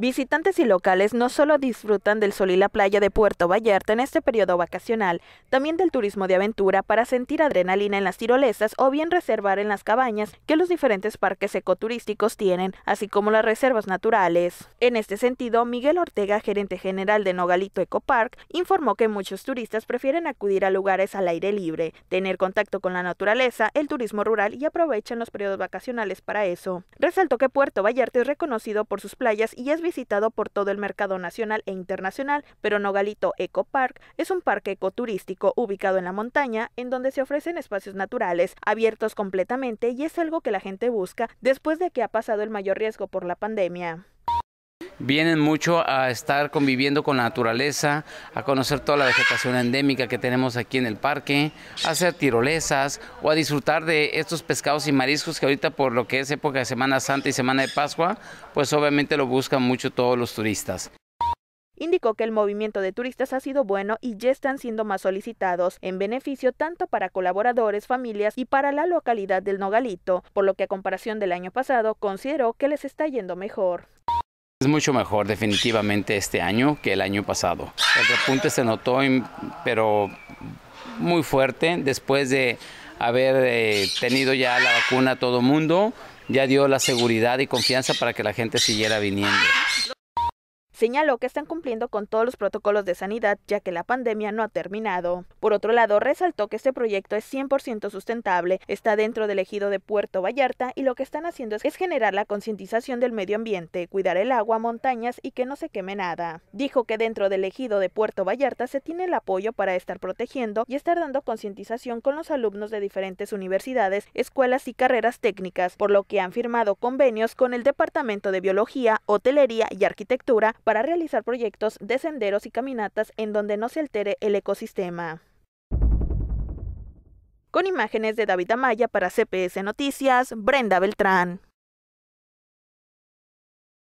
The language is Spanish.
Visitantes y locales no solo disfrutan del sol y la playa de Puerto Vallarta en este periodo vacacional, también del turismo de aventura para sentir adrenalina en las tirolesas o bien reservar en las cabañas que los diferentes parques ecoturísticos tienen, así como las reservas naturales. En este sentido, Miguel Ortega, gerente general de Nogalito Ecopark, informó que muchos turistas prefieren acudir a lugares al aire libre, tener contacto con la naturaleza, el turismo rural y aprovechan los periodos vacacionales para eso. Resaltó que Puerto Vallarta es reconocido por sus playas y es visitado por todo el mercado nacional e internacional, pero Nogalito Eco Park es un parque ecoturístico ubicado en la montaña en donde se ofrecen espacios naturales abiertos completamente y es algo que la gente busca después de que ha pasado el mayor riesgo por la pandemia vienen mucho a estar conviviendo con la naturaleza, a conocer toda la vegetación endémica que tenemos aquí en el parque, a hacer tirolesas o a disfrutar de estos pescados y mariscos que ahorita por lo que es época de Semana Santa y Semana de Pascua, pues obviamente lo buscan mucho todos los turistas. Indicó que el movimiento de turistas ha sido bueno y ya están siendo más solicitados, en beneficio tanto para colaboradores, familias y para la localidad del Nogalito, por lo que a comparación del año pasado consideró que les está yendo mejor. Es mucho mejor definitivamente este año que el año pasado. El repunte se notó, pero muy fuerte, después de haber eh, tenido ya la vacuna a todo mundo, ya dio la seguridad y confianza para que la gente siguiera viniendo. Señaló que están cumpliendo con todos los protocolos de sanidad ya que la pandemia no ha terminado. Por otro lado, resaltó que este proyecto es 100% sustentable, está dentro del ejido de Puerto Vallarta y lo que están haciendo es generar la concientización del medio ambiente, cuidar el agua, montañas y que no se queme nada. Dijo que dentro del ejido de Puerto Vallarta se tiene el apoyo para estar protegiendo y estar dando concientización con los alumnos de diferentes universidades, escuelas y carreras técnicas, por lo que han firmado convenios con el Departamento de Biología, Hotelería y Arquitectura para realizar proyectos de senderos y caminatas en donde no se altere el ecosistema. Con imágenes de David Amaya para CPS Noticias, Brenda Beltrán.